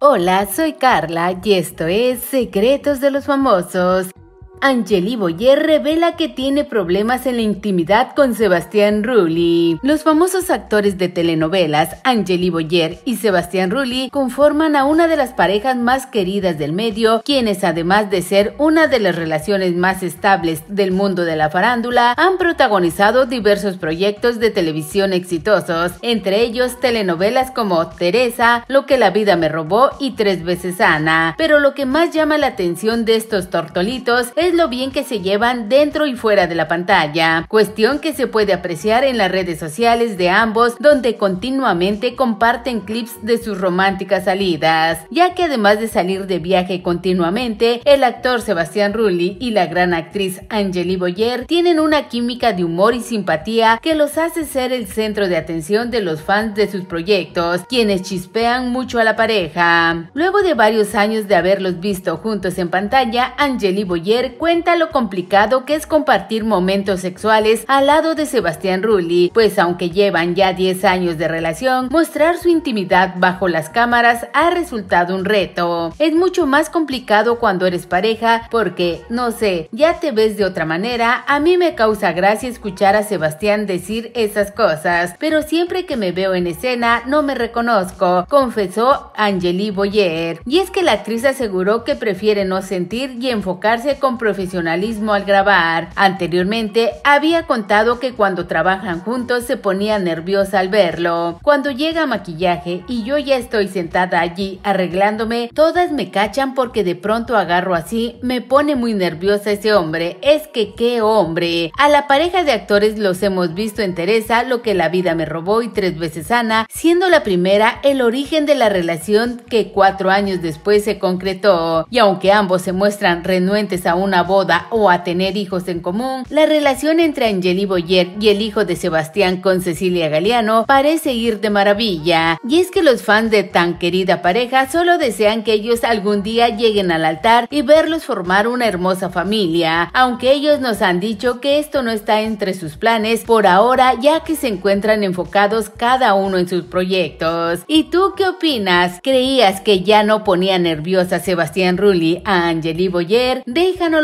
Hola, soy Carla y esto es Secretos de los Famosos. Angeli Boyer revela que tiene problemas en la intimidad con Sebastián Rulli. Los famosos actores de telenovelas Angeli Boyer y Sebastián Rulli conforman a una de las parejas más queridas del medio, quienes además de ser una de las relaciones más estables del mundo de la farándula, han protagonizado diversos proyectos de televisión exitosos, entre ellos telenovelas como Teresa, Lo que la vida me robó y Tres veces Ana. Pero lo que más llama la atención de estos tortolitos es lo bien que se llevan dentro y fuera de la pantalla, cuestión que se puede apreciar en las redes sociales de ambos donde continuamente comparten clips de sus románticas salidas, ya que además de salir de viaje continuamente, el actor Sebastián Rulli y la gran actriz Angeli Boyer tienen una química de humor y simpatía que los hace ser el centro de atención de los fans de sus proyectos, quienes chispean mucho a la pareja. Luego de varios años de haberlos visto juntos en pantalla, Angeli Boyer cuenta lo complicado que es compartir momentos sexuales al lado de Sebastián Rulli, pues aunque llevan ya 10 años de relación, mostrar su intimidad bajo las cámaras ha resultado un reto. Es mucho más complicado cuando eres pareja porque, no sé, ya te ves de otra manera, a mí me causa gracia escuchar a Sebastián decir esas cosas, pero siempre que me veo en escena no me reconozco, confesó Angeli Boyer. Y es que la actriz aseguró que prefiere no sentir y enfocarse con profesionalismo al grabar. Anteriormente había contado que cuando trabajan juntos se ponía nerviosa al verlo. Cuando llega maquillaje y yo ya estoy sentada allí arreglándome, todas me cachan porque de pronto agarro así, me pone muy nerviosa ese hombre. Es que qué hombre. A la pareja de actores los hemos visto en Teresa, lo que la vida me robó y tres veces Ana, siendo la primera el origen de la relación que cuatro años después se concretó. Y aunque ambos se muestran renuentes a una boda o a tener hijos en común, la relación entre Angeli Boyer y el hijo de Sebastián con Cecilia Galeano parece ir de maravilla. Y es que los fans de tan querida pareja solo desean que ellos algún día lleguen al altar y verlos formar una hermosa familia, aunque ellos nos han dicho que esto no está entre sus planes por ahora ya que se encuentran enfocados cada uno en sus proyectos. ¿Y tú qué opinas? ¿Creías que ya no ponía nerviosa Sebastián Rulli a Angeli Boyer? Déjanos